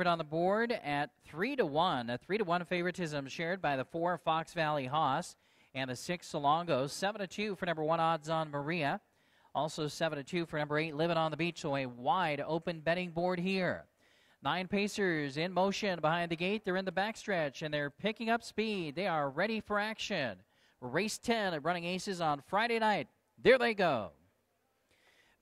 favorite on the board at 3 to 1. A 3 to 1 favoritism shared by the 4 Fox Valley Haas and the 6 Solongos. 7 to 2 for number 1 odds on Maria. Also 7 to 2 for number 8 Living on the Beach. So a wide open betting board here. Nine Pacers in motion behind the gate. They're in the backstretch and they're picking up speed. They are ready for action. Race 10 at Running Aces on Friday night. There they go.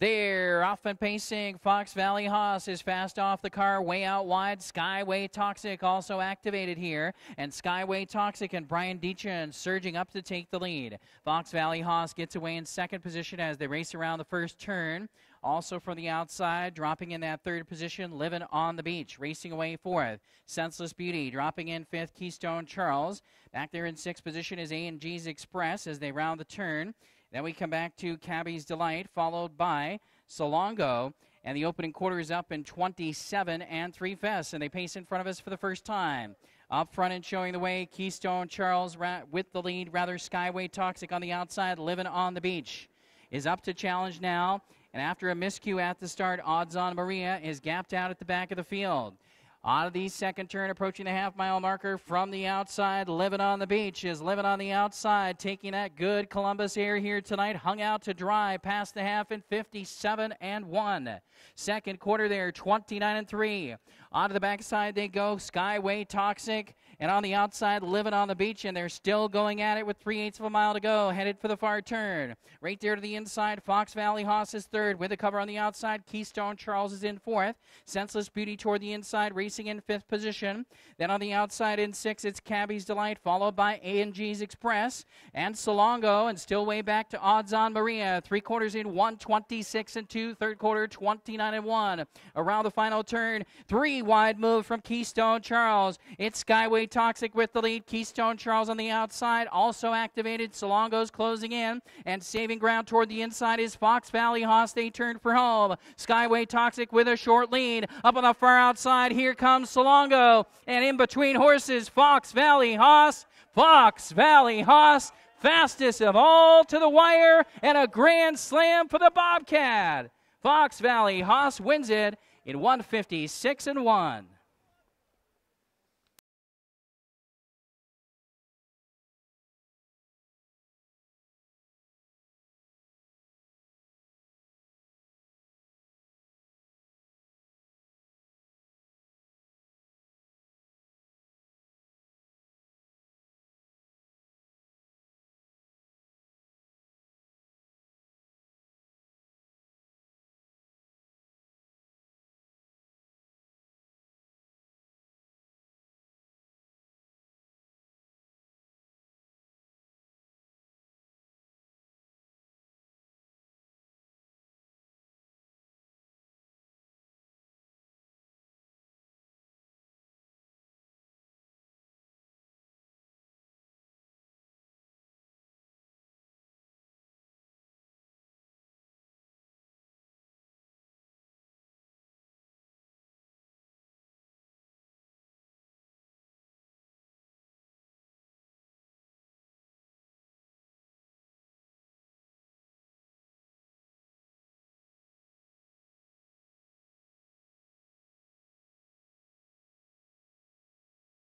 They're off and pacing. Fox Valley Haas is fast off the car, way out wide. Skyway Toxic also activated here. And Skyway Toxic and Brian Deachin surging up to take the lead. Fox Valley Haas gets away in second position as they race around the first turn. Also from the outside, dropping in that third position, Living on the Beach, racing away fourth. Senseless Beauty dropping in fifth, Keystone Charles. Back there in sixth position is A&G's Express as they round the turn. Then we come back to Cabby's Delight, followed by Solongo. And the opening quarter is up in 27 and 3 fest. And they pace in front of us for the first time. Up front and showing the way, Keystone Charles with the lead. Rather Skyway Toxic on the outside, living on the beach. Is up to challenge now. And after a miscue at the start, Odds on Maria is gapped out at the back of the field. On the second turn, approaching the half mile marker from the outside, Living on the Beach is Living on the outside, taking that good Columbus air here tonight, hung out to dry past the half in 57 and 1. Second quarter there, 29 and 3. On to the backside they go, Skyway Toxic, and on the outside, Living on the Beach, and they're still going at it with three eighths of a mile to go, headed for the far turn. Right there to the inside, Fox Valley Hoss is third, with a cover on the outside, Keystone Charles is in fourth. Senseless Beauty toward the inside, racing in fifth position. Then on the outside in six, it's Cabby's Delight, followed by A&G's Express and Salongo, and still way back to Odds on Maria. Three quarters in, 26 and two, third quarter, 29 and one. Around the final turn, three wide move from Keystone Charles. It's Skyway Toxic with the lead. Keystone Charles on the outside, also activated. Salongo's closing in, and saving ground toward the inside is Fox Valley Haas. They turn for home. Skyway Toxic with a short lead. Up on the far outside, here comes Salongo, and in between horses, Fox Valley Haas, Fox Valley Haas, fastest of all to the wire, and a grand slam for the Bobcat. Fox Valley Haas wins it in 156 and 1.